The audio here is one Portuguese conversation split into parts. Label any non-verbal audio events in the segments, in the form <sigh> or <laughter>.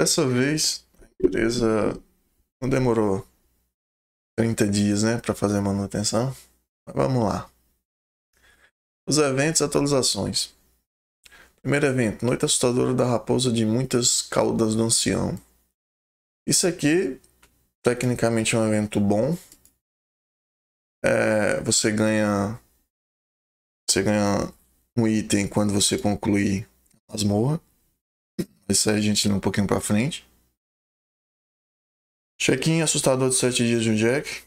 Dessa vez, a empresa não demorou 30 dias né, para fazer manutenção. Mas vamos lá. Os eventos e atualizações. Primeiro evento, Noite Assustadora da Raposa de Muitas Caudas do Ancião. Isso aqui, tecnicamente, é um evento bom. É, você ganha você ganha um item quando você concluir a masmorra. Isso aí a gente lê um pouquinho pra frente. Check-in assustador de 7 dias de Jack.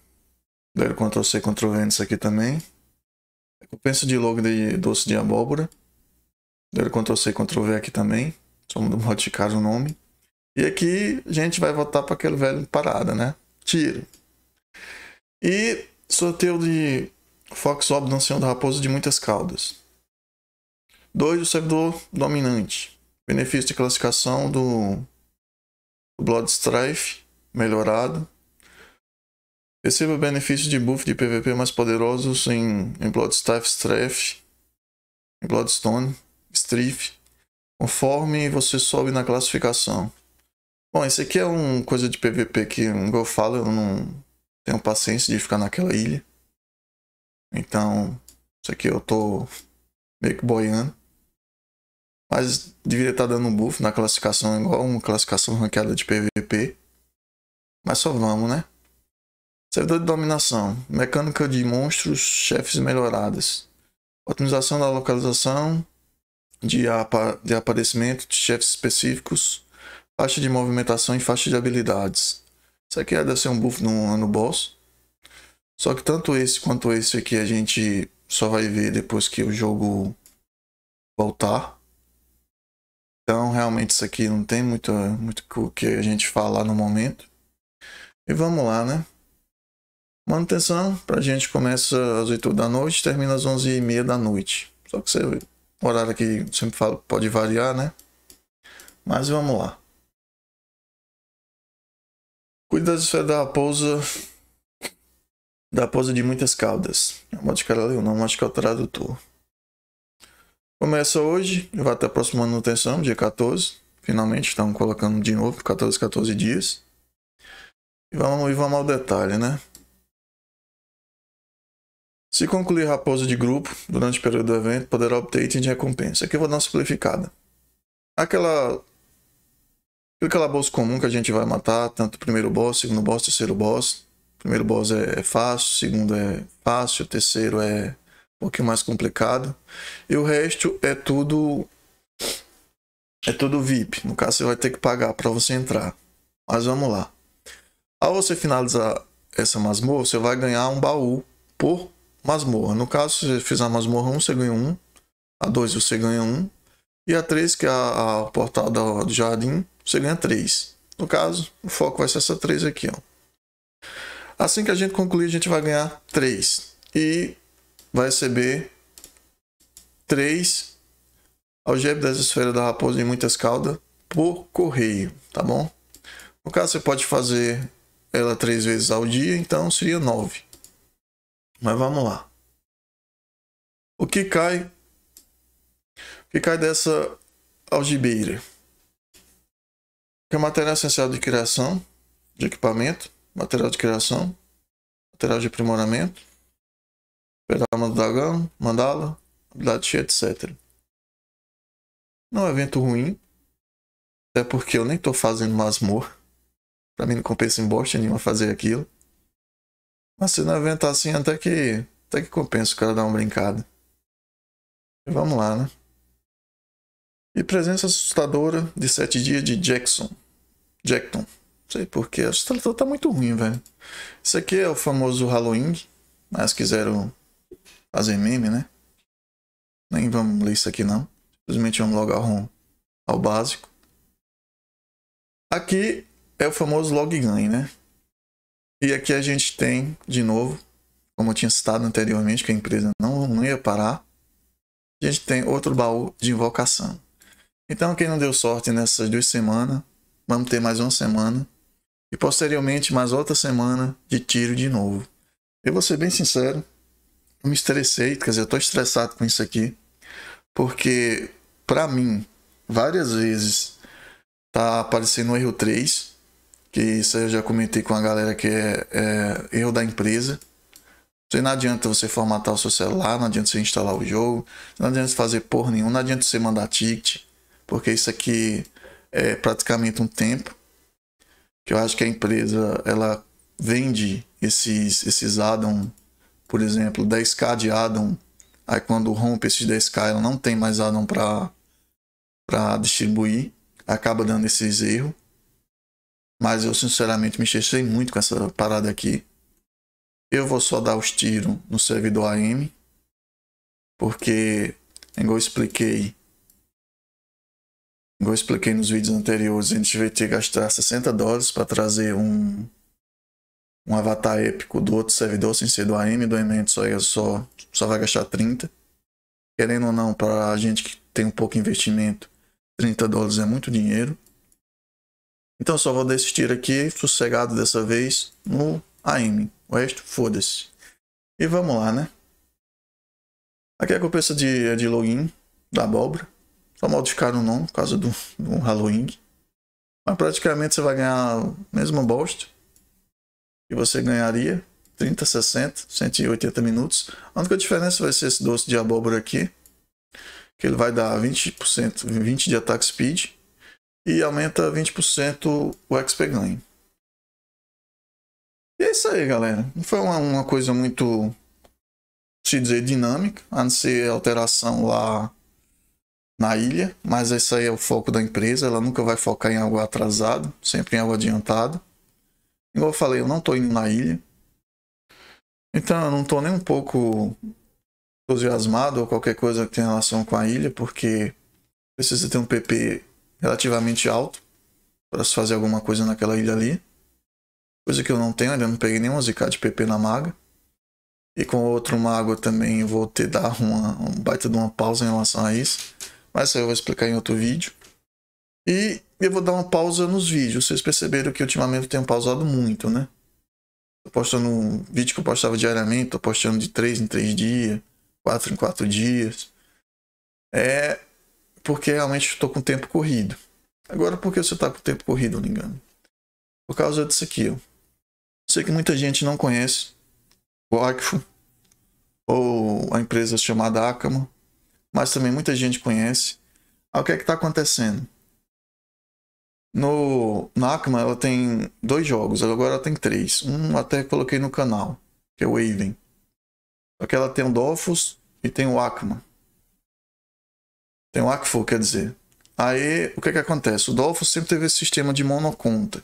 Deram Ctrl C, Ctrl V nisso aqui também. Recompensa de log de doce de abóbora. Deram Ctrl C, Ctrl V aqui também. Só modificar o nome. E aqui a gente vai voltar para aquele velho parada, né? Tiro. E sorteio de Fox Obdancião da Raposa de Muitas Caudas. 2. O servidor dominante benefício de classificação do, Bloodstrife melhorado. Receba benefícios de buff de PVP mais poderosos em, em Bloodstaff Strife, em Bloodstone, Strife, conforme você sobe na classificação. Bom, esse aqui é uma coisa de PVP que, como eu falo, eu não tenho paciência de ficar naquela ilha. Então, isso aqui eu tô meio que boiando. Mas deveria estar tá dando um buff na classificação, igual uma classificação ranqueada de PVP. Mas só vamos, né? Servidor de dominação, mecânica de monstros, chefes melhoradas. Otimização da localização de, apa de aparecimento de chefes específicos. Faixa de movimentação e faixa de habilidades. Isso aqui deve ser um buff no, no boss. Só que tanto esse quanto esse aqui a gente só vai ver depois que o jogo voltar. Então, realmente, isso aqui não tem muito, muito o que a gente falar no momento. E vamos lá, né? Manutenção, pra gente, começa às 8 da noite, termina às 11 e meia da noite. Só que você, o horário aqui, sempre falo, pode variar, né? Mas vamos lá. Cuida da esfera da pousa da pousa de muitas caudas. É o ali o nome acho que é o tradutor. Começa hoje, vai até a próxima manutenção, dia 14. Finalmente estão colocando de novo, 14, 14 dias. E vamos, e vamos ao detalhe, né? Se concluir raposa de grupo durante o período do evento, poderá obter item de recompensa. Aqui eu vou dar uma simplificada. Aquela aquela boss comum que a gente vai matar, tanto primeiro boss, segundo boss, terceiro boss. Primeiro boss é, é fácil, segundo é fácil, terceiro é um pouquinho é mais complicado. E o resto é tudo é tudo VIP. No caso, você vai ter que pagar para você entrar. Mas vamos lá. Ao você finalizar essa masmorra, você vai ganhar um baú por masmorra. No caso, se você fizer a masmorra 1, você ganha um. A 2 você ganha um. E a 3, que é a, a portal do jardim, você ganha 3. No caso, o foco vai ser essa 3 aqui. Ó. Assim que a gente concluir, a gente vai ganhar 3. E vai receber 3 algebradas esferas da raposa em muitas caudas por correio, tá bom? No caso, você pode fazer ela três vezes ao dia, então seria 9. Mas vamos lá. O que cai? O que cai dessa algibeira? Que é material essencial de criação, de equipamento, material de criação, material de aprimoramento, Pétala do Dragão, Mandala, habilidade cheia, etc. Não é um evento ruim, até porque eu nem tô fazendo masmor Pra mim não compensa em bosta nenhuma fazer aquilo. Mas se não é evento assim, até que, até que compensa o cara dar uma brincada. E vamos lá, né? E presença assustadora de 7 dias de Jackson. Jackton. Não sei porquê. A assustadora tá muito ruim, velho. Isso aqui é o famoso Halloween. Mas quiseram fazer meme, né? Nem vamos ler isso aqui não. Simplesmente vamos logo ao, ao básico. Aqui é o famoso log gain, né? E aqui a gente tem, de novo, como eu tinha citado anteriormente, que a empresa não, não ia parar. A gente tem outro baú de invocação. Então, quem não deu sorte nessas duas semanas, vamos ter mais uma semana. E posteriormente, mais outra semana de tiro de novo. Eu vou ser bem sincero, eu me estressei, quer dizer, eu tô estressado com isso aqui, porque para mim, várias vezes tá aparecendo o um erro 3, que isso eu já comentei com a galera que é, é erro da empresa. Então, não adianta você formatar o seu celular, não adianta você instalar o jogo, não adianta você fazer por nenhum, não adianta você mandar ticket, porque isso aqui é praticamente um tempo que eu acho que a empresa ela vende esses esses addons por exemplo, 10k de addon, aí quando rompe esses 10k ela não tem mais adam para distribuir, acaba dando esses erros. Mas eu sinceramente me estressei muito com essa parada aqui. Eu vou só dar os tiros no servidor AM, porque, igual eu expliquei, igual eu expliquei nos vídeos anteriores, a gente vai ter que gastar 60 dólares para trazer um um avatar épico do outro servidor, sem ser do AM, do MM, só, só, só vai gastar 30. Querendo ou não, para a gente que tem um pouco de investimento, 30 dólares é muito dinheiro. Então só vou desistir aqui, sossegado dessa vez, no AM. O resto, foda-se. E vamos lá, né? Aqui é a compensa de, é de login da abóbora. Só modificaram o nome por causa do, do Halloween. Mas praticamente você vai ganhar a mesma bosta e você ganharia 30, 60, 180 minutos. A única diferença vai ser esse doce de abóbora aqui, que ele vai dar 20%, 20 de ataque speed e aumenta 20% o XP ganho. E é isso aí, galera. Não foi uma, uma coisa muito, se dizer, dinâmica, a não ser alteração lá na ilha, mas esse aí é o foco da empresa, ela nunca vai focar em algo atrasado, sempre em algo adiantado. Igual eu falei, eu não tô indo na ilha. Então eu não tô nem um pouco entusiasmado ou qualquer coisa que tenha relação com a ilha, porque precisa ter um PP relativamente alto para se fazer alguma coisa naquela ilha ali. Coisa que eu não tenho, ainda não peguei nenhum ZK de PP na maga. E com outro mago também vou ter dar uma um baita de uma pausa em relação a isso. Mas isso eu vou explicar em outro vídeo. E eu vou dar uma pausa nos vídeos. Vocês perceberam que ultimamente eu tenho pausado muito, né? Tô postando um vídeo que eu postava diariamente, tô postando de 3 em 3 dias, 4 em 4 dias. É porque realmente estou com tempo corrido. Agora, por que você está com tempo corrido, não me engano? Por causa disso aqui, ó. Sei que muita gente não conhece o Acfo ou a empresa chamada Acamo, mas também muita gente conhece. Ah, o que é que está acontecendo? No Nakama ela tem dois jogos, agora ela tem três. Um até coloquei no canal, que é o Waven. Aqui ela tem o Dofus e tem o Akma. Tem o Akfo, quer dizer. Aí, o que é que acontece? O Dofus sempre teve esse sistema de monoconta.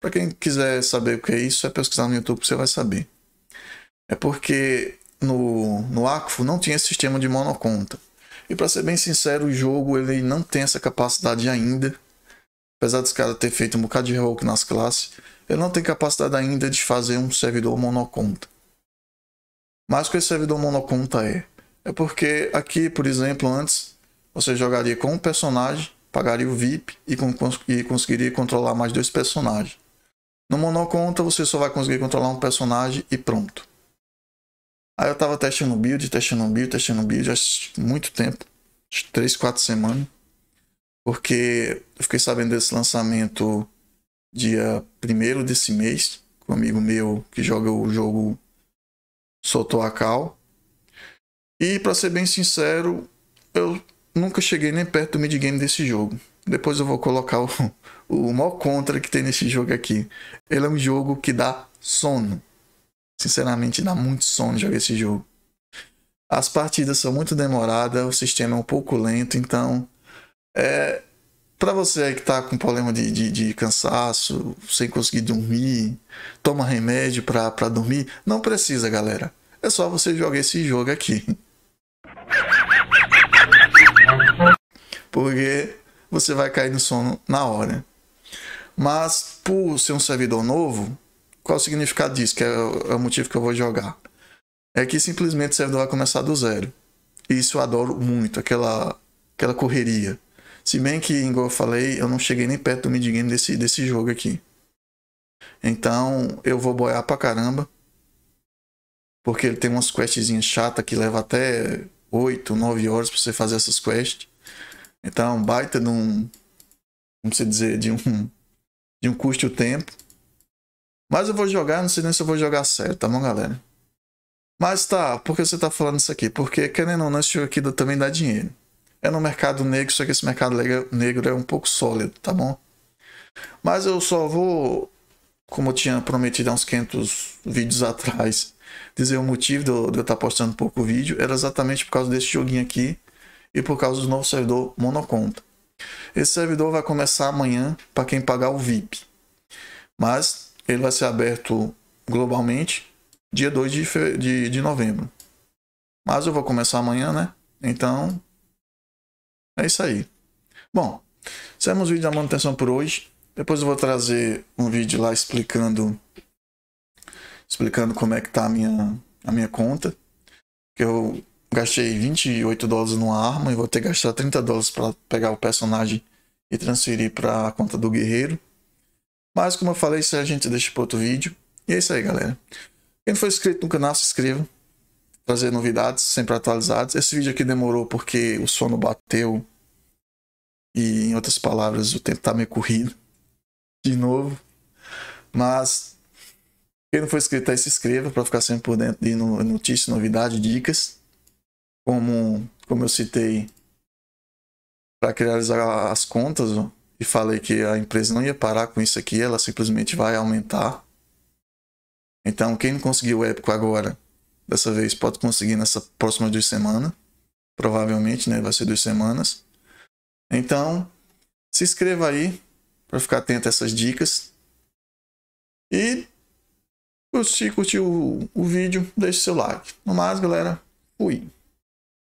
Para quem quiser saber o que é isso, é pesquisar no YouTube, você vai saber. É porque no, no Akfo não tinha esse sistema de monoconta. E para ser bem sincero, o jogo ele não tem essa capacidade ainda Apesar desse cara ter feito um bocado de revoke nas classes, ele não tem capacidade ainda de fazer um servidor monoconta. Mas o que esse servidor monoconta é? É porque aqui, por exemplo, antes você jogaria com um personagem, pagaria o VIP e, cons e conseguiria controlar mais dois personagens. No monoconta você só vai conseguir controlar um personagem e pronto. Aí eu tava testando build, testando build, testando build há muito tempo. 3, 4 semanas porque eu fiquei sabendo desse lançamento dia 1 desse mês, com um amigo meu que joga o jogo cal E para ser bem sincero, eu nunca cheguei nem perto do mid game desse jogo. Depois eu vou colocar o, o mal contra que tem nesse jogo aqui. Ele é um jogo que dá sono. Sinceramente, dá muito sono jogar esse jogo. As partidas são muito demoradas, o sistema é um pouco lento, então é, para você aí que tá com problema de, de, de, cansaço, sem conseguir dormir, toma remédio pra, dormir, não precisa, galera. É só você jogar esse jogo aqui. Porque você vai cair no sono na hora. Mas, por ser um servidor novo, qual o significado disso? Que é, é o motivo que eu vou jogar. É que simplesmente o servidor vai começar do zero. E isso eu adoro muito, aquela, aquela correria se bem que, igual eu falei, eu não cheguei nem perto do midgame desse, desse jogo aqui. Então, eu vou boiar pra caramba. Porque ele tem umas questzinhas chatas que leva até 8, 9 horas pra você fazer essas quests. Então, é baita de um. Como se dizer? De um. <laughs> De um custo tempo. Mas eu vou jogar, não sei nem se eu vou jogar sério, tá bom, galera? Mas tá, por que você tá falando isso aqui? Porque, querendo ou não, esse jogo aqui também dá dinheiro é no mercado negro, só que esse mercado negro é um pouco sólido, tá bom? Mas eu só vou, como eu tinha prometido há uns 500 vídeos atrás, dizer o motivo de eu estar tá postando pouco vídeo, era exatamente por causa desse joguinho aqui e por causa do novo servidor Monoconta. Esse servidor vai começar amanhã para quem pagar o VIP, mas ele vai ser aberto globalmente dia 2 de, de, de novembro. Mas eu vou começar amanhã, né? Então, é isso aí. Bom, fizemos o vídeo da manutenção por hoje. Depois eu vou trazer um vídeo lá explicando explicando como é que tá a minha, a minha conta. Que eu gastei 28 dólares numa arma e vou ter que gastar 30 dólares para pegar o personagem e transferir para a conta do guerreiro. Mas como eu falei, isso a gente deixa para outro vídeo. E é isso aí, galera. Quem não for inscrito no canal, se inscreva trazer novidades, sempre atualizados. Esse vídeo aqui demorou porque o sono bateu. E, em outras palavras, o tempo tá meio corrido. De novo. Mas, quem não for inscrito aí, se inscreva para ficar sempre por dentro de notícias, novidades, dicas. Como, como eu citei, para criar as contas, ó, e falei que a empresa não ia parar com isso aqui, ela simplesmente vai aumentar. Então, quem não conseguiu o épico agora, Dessa vez pode conseguir nessa próxima duas semanas. Provavelmente, né? Vai ser duas semanas. Então, se inscreva aí para ficar atento a essas dicas. E se curtiu o, o vídeo, deixe seu like. No mais, galera, fui.